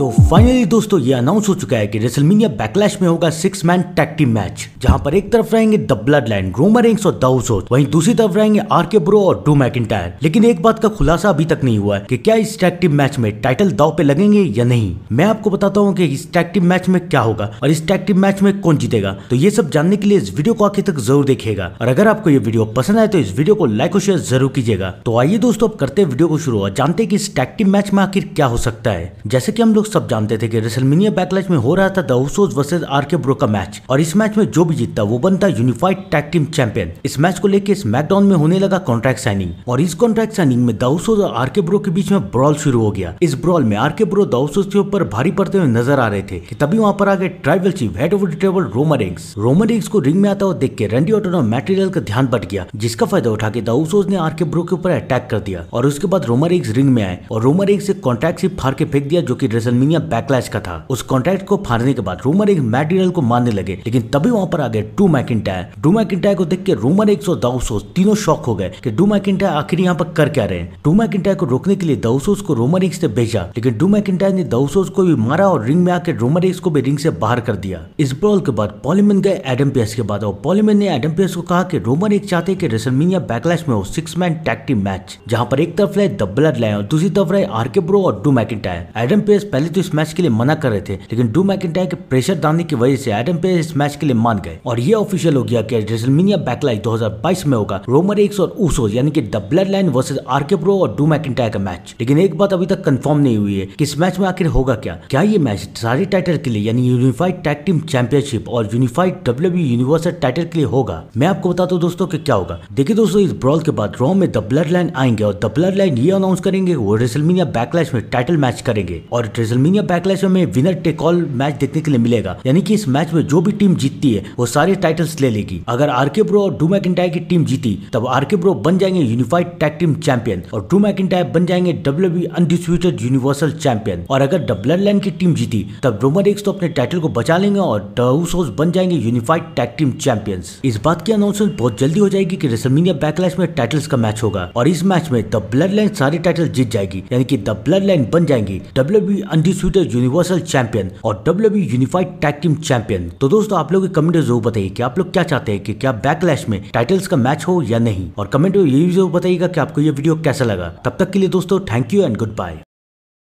तो फाइनली दोस्तों ये अनाउंस हो चुका है कि रेसलमीनिया बैकलैश में होगा six man tag team match जहां पर एक तरफ रहेंगे the blood line Roman Reigns और दाउसोज वहीं दूसरी तरफ रहेंगे आर के ब्रो और डू मैक लेकिन एक बात का खुलासा अभी तक नहीं हुआ है कि क्या इस टैग टीम मैच में टाइटल दाव पे लगेंगे या नहीं मैं आपको बताता हूँ की इस टैग टीम मैच में क्या होगा और इस टैग टीम मैच में कौन जीतेगा तो ये सब जानने के लिए इस वीडियो को आखिर तक जरूर देखेगा और अगर आपको ये वीडियो पसंद आए तो इस वीडियो को लाइक और शेयर जरूर कीजिएगा तो आइए दोस्तों अब करते वीडियो को शुरू और जानते हैं कि इस टैग टीम मैच में आखिर क्या हो सकता है जैसे की हम लोग सब जानते थे कि रेसलमिनिया बैकलैच में हो रहा था the Usos versus R K bro का मैच और इस मैच में जो भी जीतता वो बनता यूनिफाइड टैग टीम चैंपियन इस मैच को लेकर स्मैकडाउन में होने लगा कॉन्ट्रैक्ट साइनिंग और इस कॉन्ट्रैक्ट साइनिंग में दाउसोज और आर के ब्रो के बीच में ब्रॉल शुरू हो गया इस ब्रॉल में आर के ब्रो दाउसोज के ऊपर भारी पड़ते हुए नजर आ रहे थे कि तभी वहाँ पर आगे tribal chief head of the table Roman Reigns Roman Reigns को रिंग में आता हुआ देख के रेंडी ऑटोन मेटेरियल का ध्यान बट गया जिसका फायदा उठा के दाउसोज ने आर के ब्रो के ऊपर अटैक कर दिया और उसके बाद रोमर एग्स रिंग में आए और रोमर एग्स एक कॉन्ट्रैक्ट सिर्फ फार के फेंक दिया जो की रेसल अर्मीनिया बैकलैश का था उस कॉन्ट्रैक्ट को फाड़ने के बाद रोमन एक मैटेरियल को मारने लगे लेकिन तभी वहां पर आ गए डू मैकिटायर डू मैकिटायर को देख के रोमन एक सौ दाउसोस तीनों शौक हो गए की डू मैकिटायर आखिर यहाँ पर कर क्या रहे डू मैकिटायर को रोकने के लिए दाउसोस को रोमर एक से भेजा लेकिन डू मैकिटायर ने दाउसोस को भी मारा और रिंग में आकर रोमर एक को भी रिंग से बाहर कर दिया इस ब्रॉल के बाद पॉलिमिन गए एडम पियस के बाद और पॉलीमन ने एडम पियस को कहा कि रोमर एक चाहते कि रेसलमीनिया बैकलैश में हो सिक्स मैन टैक्टिव मैच जहाँ पर एक तरफ रहे द ब्लड लाइन और दूसरी तरफ रहे आरके ब्रो और डू मैकिटायर एडम पियस पहले खिलाड़ी तो इस मैच के लिए मना कर रहे थे लेकिन डू मैकिटायर के प्रेशर डालने की वजह से एडम पेज इस मैच के लिए मान गए और ये ऑफिशियल हो गया कि रेसलमिनिया बैकलाइट 2022 में होगा रोमर एक्स और ऊसोज यानी कि the blood line versus RK bro और डू मैकिटायर का मैच लेकिन एक बात अभी तक कंफर्म नहीं हुई है कि इस मैच में आखिर होगा क्या क्या ये मैच सारी टाइटल के लिए यानी यूनिफाइड टैग टीम चैंपियनशिप और यूनिफाइड डब्ल्यू यूनिवर्सल टाइटल के लिए होगा मैं आपको बताता हूँ दोस्तों की क्या होगा देखिए दोस्तों इस ब्रॉल के बाद रॉ में द ब्लड लाइन आएंगे और द ब्लड लाइन ये अनाउंस करेंगे वो रेसलमिनिया बैकलाइट में टाइटल मैच करेंगे और रेसलमीनिया बैकलैश में विनर टेक ऑल मैच देखने के लिए मिलेगा यानी कि इस मैच में जो भी टीम जीतती है वो सारे टाइटल्स ले लेगी अगर आरके ब्रो और डू मैकिटायर की टीम जीती तब आरके ब्रो बन जाएंगे यूनिफाइड टैग टीम चैंपियन और डू मैकिटायर बन जाएंगे डब्ल्यू अनडिस्प्यूटेड यूनिवर्सल चैंपियन और अगर डब्लर लैंड की टीम जीती तब रोमन एक्स तो अपने टाइटल को बचा लेंगे और डाउसोस बन जाएंगे यूनिफाइड टैग टीम चैंपियंस इस बात की अनाउंसमेंट बहुत जल्दी हो जाएगी कि रेसलमीनिया बैकलैश में टाइटल्स का मैच होगा और इस मैच में द ब्लड लैंड सारे टाइटल जीत जाएगी यानी कि द ब्लड लैंड बन जाएंगी डब्ल्यू अनडिस्प्यूटेड यूनिवर्सल चैंपियन और W unified tag team champion तो दोस्तों आप लोग कमेंट जरूर बताइए कि आप लोग क्या चाहते हैं कि क्या बैकलैश में टाइटल्स का मैच हो या नहीं और कमेंट में ये जरूर बताइएगा कि आपको ये वीडियो कैसा लगा तब तक के लिए दोस्तों thank you and good bye